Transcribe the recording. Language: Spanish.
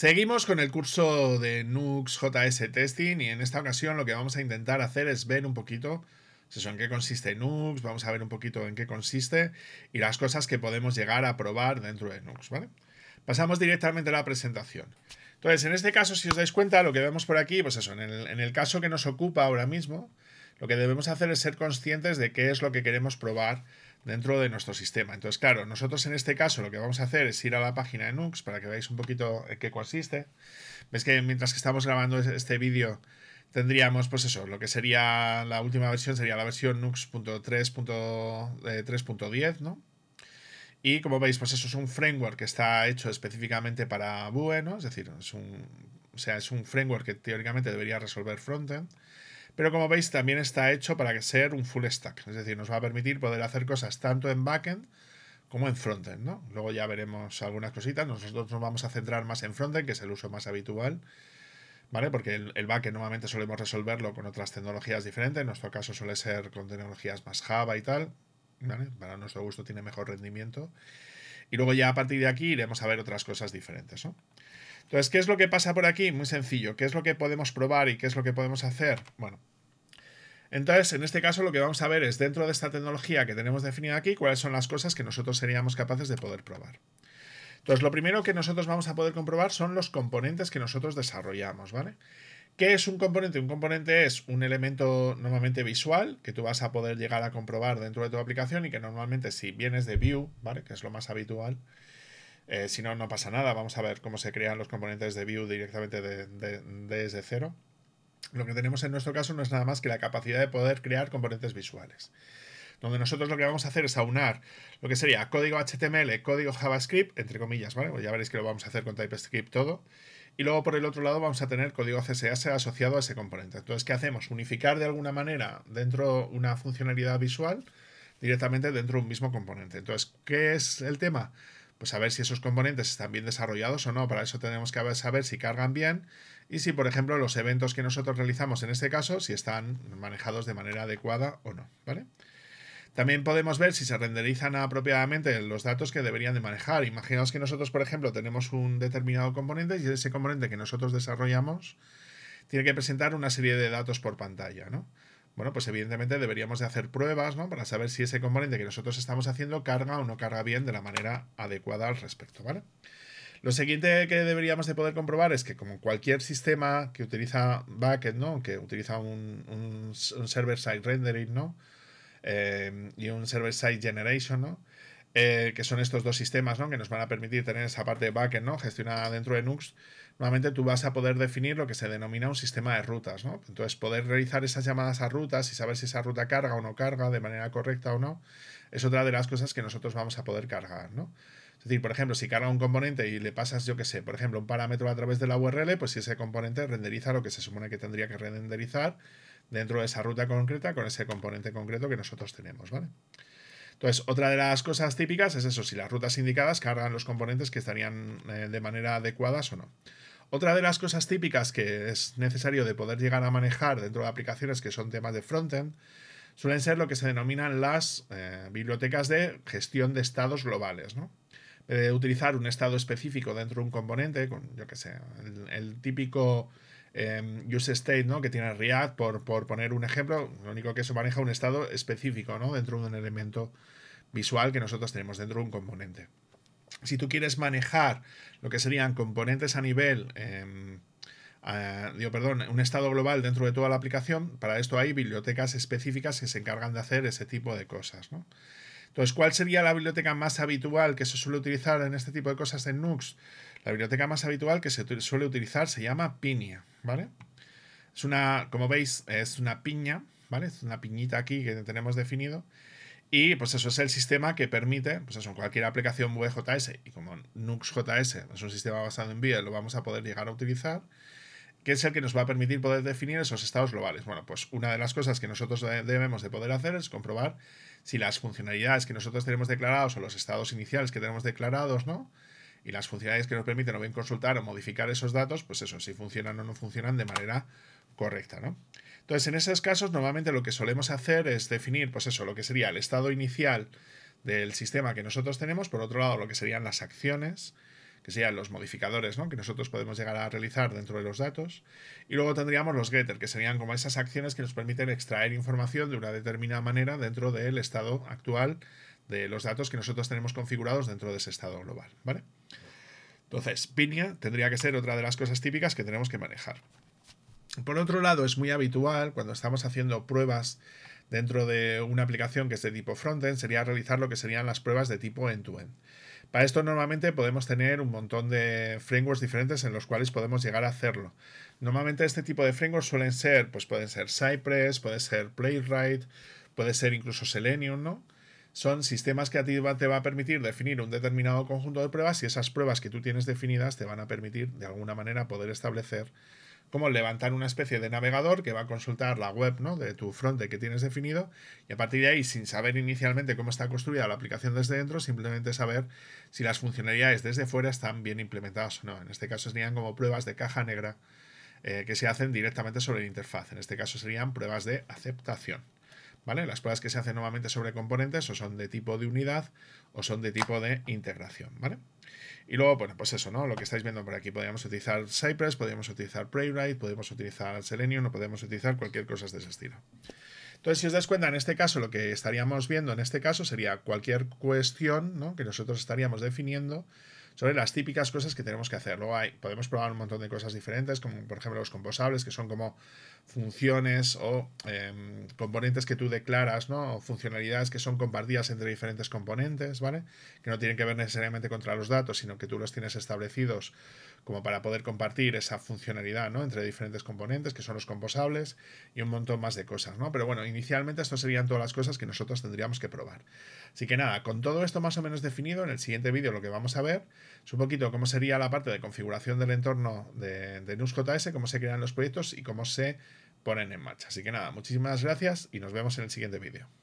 Seguimos con el curso de Nux JS Testing y en esta ocasión lo que vamos a intentar hacer es ver un poquito pues en qué consiste Nux, vamos a ver un poquito en qué consiste y las cosas que podemos llegar a probar dentro de Nux, ¿vale? Pasamos directamente a la presentación. Entonces, en este caso, si os dais cuenta, lo que vemos por aquí, pues eso, en el caso que nos ocupa ahora mismo, lo que debemos hacer es ser conscientes de qué es lo que queremos probar dentro de nuestro sistema. Entonces, claro, nosotros en este caso lo que vamos a hacer es ir a la página de Nux para que veáis un poquito en eh, qué consiste. Ves que mientras que estamos grabando este vídeo tendríamos, pues eso, lo que sería la última versión, sería la versión Nux.3.10, eh, ¿no? Y como veis, pues eso es un framework que está hecho específicamente para Vue, ¿no? Es decir, es un, o sea, es un framework que teóricamente debería resolver frontend pero como veis, también está hecho para que sea un full stack. Es decir, nos va a permitir poder hacer cosas tanto en backend como en frontend, ¿no? Luego ya veremos algunas cositas. Nosotros nos vamos a centrar más en frontend, que es el uso más habitual, ¿vale? Porque el, backend normalmente solemos resolverlo con otras tecnologías diferentes. En nuestro caso suele ser con tecnologías más Java y tal, Para nuestro gusto tiene mejor rendimiento. Y luego ya a partir de aquí iremos a ver otras cosas diferentes, ¿no? Entonces, ¿qué es lo que pasa por aquí? Muy sencillo. ¿Qué es lo que podemos probar y qué es lo que podemos hacer? Bueno, entonces, en este caso lo que vamos a ver es dentro de esta tecnología que tenemos definida aquí, cuáles son las cosas que nosotros seríamos capaces de poder probar. Entonces, lo primero que nosotros vamos a poder comprobar son los componentes que nosotros desarrollamos, ¿vale? ¿Qué es un componente? Un componente es un elemento normalmente visual que tú vas a poder llegar a comprobar dentro de tu aplicación y que normalmente si vienes de Vue, ¿vale? Que es lo más habitual, eh, si no, no pasa nada. Vamos a ver cómo se crean los componentes de Vue directamente desde cero. Lo que tenemos en nuestro caso no es nada más que la capacidad de poder crear componentes visuales. Donde nosotros lo que vamos a hacer es aunar lo que sería código HTML, código JavaScript, entre comillas, ¿vale? Pues ya veréis que lo vamos a hacer con TypeScript todo. Y luego por el otro lado vamos a tener código CSS asociado a ese componente. Entonces, ¿qué hacemos? Unificar de alguna manera dentro una funcionalidad visual directamente dentro de un mismo componente. Entonces, ¿qué es el tema? pues a ver si esos componentes están bien desarrollados o no. Para eso tenemos que saber si cargan bien y si, por ejemplo, los eventos que nosotros realizamos en este caso, si están manejados de manera adecuada o no, ¿vale? También podemos ver si se renderizan apropiadamente los datos que deberían de manejar. Imaginaos que nosotros, por ejemplo, tenemos un determinado componente y ese componente que nosotros desarrollamos tiene que presentar una serie de datos por pantalla, ¿no? Bueno, pues evidentemente deberíamos de hacer pruebas, ¿no? Para saber si ese componente que nosotros estamos haciendo carga o no carga bien de la manera adecuada al respecto, ¿vale? Lo siguiente que deberíamos de poder comprobar es que como cualquier sistema que utiliza Backend, ¿no? Que utiliza un, server-side rendering, ¿no? Eh, y un server-side generation, ¿no? Eh, que son estos dos sistemas ¿no? que nos van a permitir tener esa parte de backend ¿no? gestionada dentro de Nux, nuevamente tú vas a poder definir lo que se denomina un sistema de rutas. ¿no? Entonces, poder realizar esas llamadas a rutas y saber si esa ruta carga o no carga de manera correcta o no, es otra de las cosas que nosotros vamos a poder cargar. ¿no? Es decir, por ejemplo, si carga un componente y le pasas, yo qué sé, por ejemplo, un parámetro a través de la URL, pues si ese componente renderiza lo que se supone que tendría que renderizar dentro de esa ruta concreta con ese componente concreto que nosotros tenemos, ¿vale? Entonces, otra de las cosas típicas es eso, si las rutas indicadas cargan los componentes que estarían eh, de manera adecuada o no. Otra de las cosas típicas que es necesario de poder llegar a manejar dentro de aplicaciones que son temas de frontend suelen ser lo que se denominan las eh, bibliotecas de gestión de estados globales. ¿no? De utilizar un estado específico dentro de un componente, con, yo que sé, el típico Em, use state, ¿no? Que tiene React, por, poner un ejemplo, lo único que eso maneja un estado específico, ¿no? Dentro de un elemento visual que nosotros tenemos dentro de un componente. Si tú quieres manejar lo que serían componentes a nivel, em, digo, perdón, un estado global dentro de toda la aplicación, para esto hay bibliotecas específicas que se encargan de hacer ese tipo de cosas, ¿no? Entonces, ¿cuál sería la biblioteca más habitual que se suele utilizar en este tipo de cosas en Nux? La biblioteca más habitual que se suele utilizar se llama Pinia ¿vale? Es una, como veis, es una piña, ¿vale? Es una piñita aquí que tenemos definido. Y pues eso es el sistema que permite, pues eso, cualquier aplicación VJS, y como Nux JS es un sistema basado en Vue, lo vamos a poder llegar a utilizar, que es el que nos va a permitir poder definir esos estados globales. Bueno, pues una de las cosas que nosotros debemos de poder hacer es comprobar si las funcionalidades que nosotros tenemos declarados o los estados iniciales que tenemos declarados, ¿no? Y las funcionalidades que nos permiten o bien consultar o modificar esos datos, pues eso, si funcionan o no funcionan de manera correcta, ¿no? Entonces, en esos casos, normalmente lo que solemos hacer es definir, pues eso, lo que sería el estado inicial del sistema que nosotros tenemos, por otro lado, lo que serían las acciones, que serían los modificadores que nosotros podemos llegar a realizar dentro de los datos. Y luego tendríamos los getter, que serían como esas acciones que nos permiten extraer información de una determinada manera dentro del estado actual de los datos que nosotros tenemos configurados dentro de ese estado global. ¿vale? Entonces, pinia tendría que ser otra de las cosas típicas que tenemos que manejar. Por otro lado, es muy habitual cuando estamos haciendo pruebas dentro de una aplicación que es de tipo frontend, sería realizar lo que serían las pruebas de tipo end-to-end. end to end para esto normalmente podemos tener un montón de frameworks diferentes en los cuales podemos llegar a hacerlo. Normalmente este tipo de frameworks suelen ser, pues pueden ser Cypress, puede ser Playwright, puede ser incluso Selenium, ¿no? Son sistemas que a ti te va a permitir definir un determinado conjunto de pruebas y esas pruebas que tú tienes definidas te van a permitir de alguna manera poder establecer como levantar una especie de navegador que va a consultar la web ¿no? de tu fronte que tienes definido y a partir de ahí, sin saber inicialmente cómo está construida la aplicación desde dentro, simplemente saber si las funcionalidades desde fuera están bien implementadas o no. En este caso serían como pruebas de caja negra eh, que se hacen directamente sobre la interfaz. En este caso serían pruebas de aceptación. Las pruebas que se hacen nuevamente sobre componentes o son de tipo de unidad o son de tipo de integración, Y luego, bueno, pues eso, ¿no? Lo que estáis viendo por aquí, podríamos utilizar Cypress, podríamos utilizar Playwright, podemos utilizar Selenium o podemos utilizar cualquier cosa de ese estilo. Entonces, si os das cuenta, en este caso lo que estaríamos viendo en este caso sería cualquier cuestión que nosotros estaríamos definiendo sobre las típicas cosas que tenemos que hacer. Luego hay, podemos probar un montón de cosas diferentes, como por ejemplo los composables, que son como funciones o em, componentes que tú declaras, ¿no? O funcionalidades que son compartidas entre diferentes componentes, ¿vale? Que no tienen que ver necesariamente contra los datos, sino que tú los tienes establecidos como para poder compartir esa funcionalidad, ¿no? Entre diferentes componentes, que son los composables, y un montón más de cosas, ¿no? Pero bueno, inicialmente estas serían todas las cosas que nosotros tendríamos que probar. Así que nada, con todo esto más o menos definido, en el siguiente vídeo lo que vamos a ver es un poquito cómo sería la parte de configuración del entorno de, de cómo se crean los proyectos y cómo se ponen en marcha. Así que nada, muchísimas gracias y nos vemos en el siguiente vídeo.